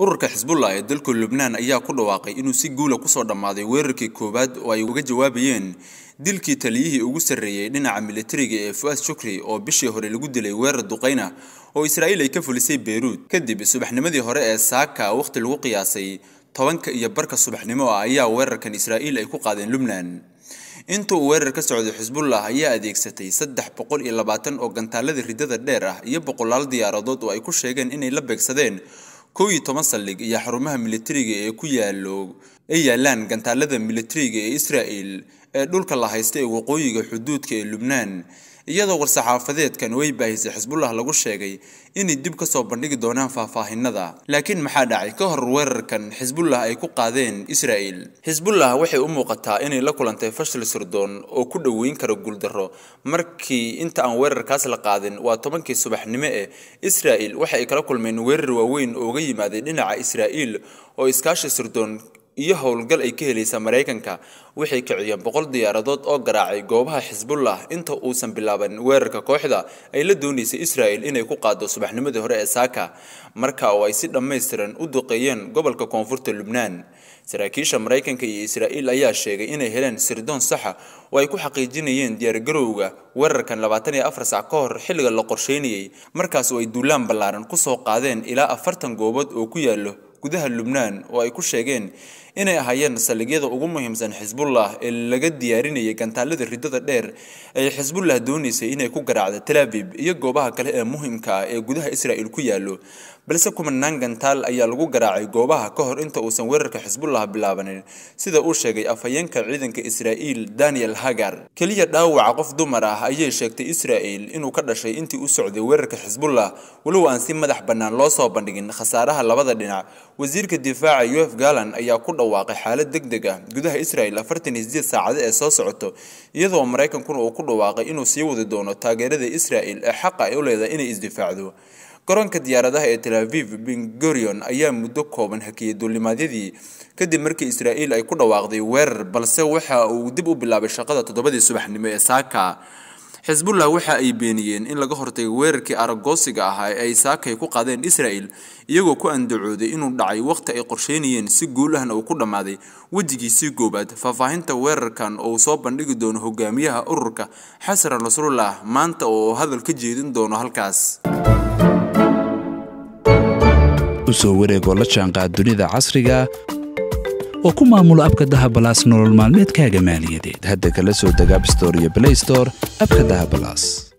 ururka xisbullah ee dalka lubnaan ayaa ku dhawaaqay inuu si guula ah kusoo dhammaaday weerarkii koowaad oo ay uga jawaabayeen dilkii taliyihii ugu sarreeyey dhinaca militariga ee fu'aad shukri oo bishii hore lagu dilay weerar duqayna oo israa'iil ay ka fulisay beyruud kadib subaxnimadii hore ee saaka wakhti lagu qiyaasay tobanka iyo barka subaxnimo ah ayaa weerarkan israa'iil ay ku qaadeen lubnaan inta uu weerar ka socday xisbullah ayaa adeegsatay saddex boqol iyo labaatan oo gantaalada ridada dheer ah iyo boqolaal diyaaradood oo ay ku sheegeen inay la beegsadeen kow iyo toban saldhig iyo xarumaha militariga ee ku yaallo ay yaallaan gantaalada milatariga ee israel ee dhulka la haysta ee waqooyiga xuduudka ee lubnaan iyadoo war-saxaafadeedkan way baahisa xisbullah lagu sheegay inay dib ka soo bandhigi doonaan faahfaahinada laakiin maxaa dhacay ka hor weerarkan xisbullah ay ku qaadeen israa'il xisbullah waxay u muuqataa inay la kulantay fashil sirdoon oo ku dhoweyn kara guuldarro markii inta aan weerarkaas la qaadin waa tobankii subaxnimo eh israa'il waxa ay kala kulmeen weerar waaweyn oo uga yimaaday dhinaca israa'iil oo iskaashi sirdoon iyo howlgal ay ka helaysa maraykanka waxay kiciyeen boqol diyaaradood oo garaacay goobaha xisbullah inta uusan bilaaban weerarka kooxda ay la doonaysay israa'el inay ku qaado subaxnimadii hore ee saaka marka oo ay si dhammaystiran u duqeeyeen gobolka koonfurta lubnaan saraakiisha maraykanka iyo israa'iil ayaa sheegay inay heleen sirdoon saxa ah oo ay ku xaqiijinayeen diyaargarowga weerarkan labaatan iyo afar sac ka hor xilliga la qorsheynayey markaas oo ay duulaan ballaaran ku soo qaadeen ilaa afartan goobood oo ku yaallo gudaha lubnaan oo ay ku sheegeen inay ahaayeen saldhigyada ugu muhiimsan xisbullah ee laga diyaarinayay gantaalada ridada dheer ay xisbullah doonaysay inay ku garaacdo talaabib iyo goobaha kale ee muhiimka ah ee gudaha israa'il ku yaallo balse kumanaan gantaal ayaa lagu garaacay goobaha ka hor inta uusan weerarka xisbullah bilaabanin sida uu sheegay afhayeenka ciidanka israa'iil daniel hagar keliya dhaawaca qof dumar ah ayay sheegtay israa'il inuu ka dhashay intii u socday weerarka xisbullah walow aan si madax bannaan loo soo bandhigin khasaaraha labada dhinac wasiirka difaaca u galan ayaa ku dhow dhawaaqay xaalad degdeg ah gudaha israel afartan iyo sideed saacado ee soo socoto iyadoo maraykankuna uu ku dhawaaqay inuu sii wadi doono taageerada israel ee xaqa ay u leedahay inay isdifaacdo garoonka diyaaradaha ee tel aviv bengorion ayaa muddo kooban hakiyay duulimaadyadii kadib markii israa'iil ay ku dhawaaqday weerar balse waxa uu dib u bilaabay shaqada toddobadii subaxnimo ee saaka xisbullah waxa ay beeniyeen in laga hortagay weerarkii aragoosiga ahaa ee ay saakay ku qaadeen israa'il iyagoo ku andacooday inuu dhacay wakhti ay qorsheynayeen si guul uu ku dhammaaday wejigiisii goobaad faahfaahinta weerarkan oo uu soo bandhigi doono hogaamiyaha ururka xasra nasrullah maanta oo hadal ka jeedin doono halkaas usoo wareegoo la jaanqaad dunida casriga oo ku maamulo abka dahabalaas nolol maalmeedkaaga maaliyadeed hadda kala soo deg abstor iyo store abka dahabalaas